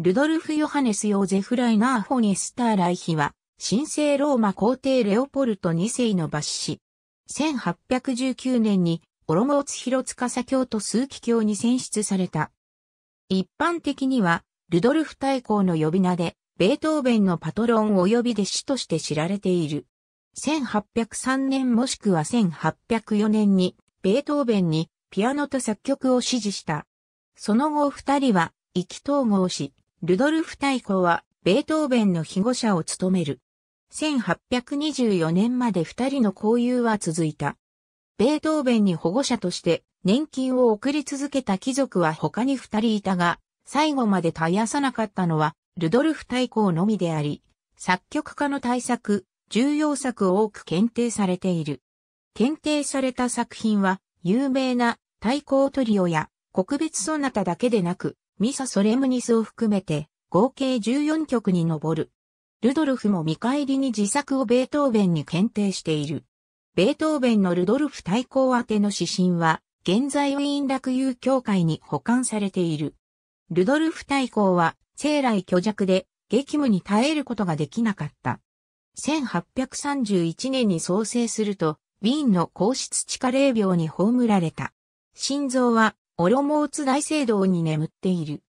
ルドルフ・ヨハネス・ヨーゼフ・ライナー・フォニスター・ライヒは、神聖ローマ皇帝レオポルト2世の抜子。1819年に、オロモーツ・ヒロツカサ教と数奇教に選出された。一般的には、ルドルフ大公の呼び名で、ベートーベンのパトロン及び弟子として知られている。1803年もしくは1804年に、ベートーベンにピアノと作曲を指示した。その後二人は、意気統合し、ルドルフ大公は、ベートーベンの庇護者を務める。1824年まで二人の交友は続いた。ベートーベンに保護者として年金を送り続けた貴族は他に二人いたが、最後まで絶やさなかったのは、ルドルフ大公のみであり、作曲家の大作、重要作を多く検定されている。検定された作品は、有名な太鼓トリオや、国別ソナタだけでなく、ミサ・ソレムニスを含めて、合計14曲に上る。ルドルフも見返りに自作をベートーベンに検定している。ベートーベンのルドルフ対抗宛ての指針は、現在ウィーン落遊協会に保管されている。ルドルフ対抗は、生来虚弱で、激務に耐えることができなかった。1831年に創生すると、ウィーンの皇室地下霊病に葬られた。心臓はモロモーツ大聖堂に眠っている。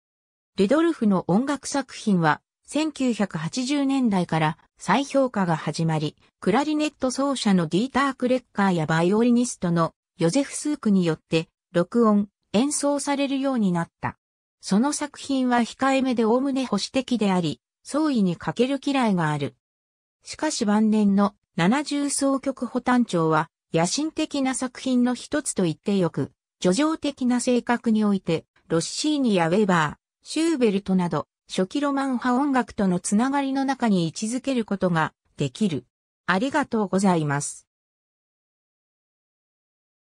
ルドルフの音楽作品は、1980年代から再評価が始まり、クラリネット奏者のディーター・クレッカーやバイオリニストのヨゼフ・スークによって録音、演奏されるようになった。その作品は控えめで概ね保守的であり、創意に欠ける嫌いがある。しかし晩年の70奏曲補単調は野心的な作品の一つと言ってよく、叙情的な性格において、ロッシーニやウェバー、シューベルトなど、初期ロマン派音楽とのつながりの中に位置づけることができる。ありがとうございます。